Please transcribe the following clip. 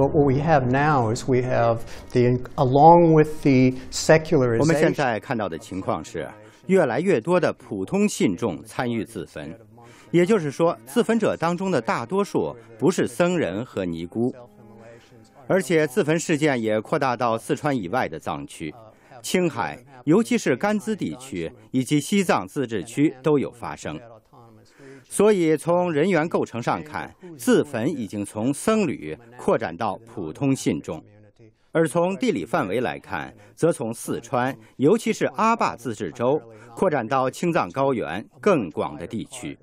but what we have now is we have the along with the secularism 我们现在看到的情况是越来越多的普通信众参与自焚，也就是说自焚者当中的大多数不是僧人和尼姑，而且自焚事件也扩大到四川以外的藏区，青海，尤其是甘孜地区以及西藏自治区都有发生。所以，从人员构成上看，自焚已经从僧侣扩展到普通信众；而从地理范围来看，则从四川，尤其是阿坝自治州，扩展到青藏高原更广的地区。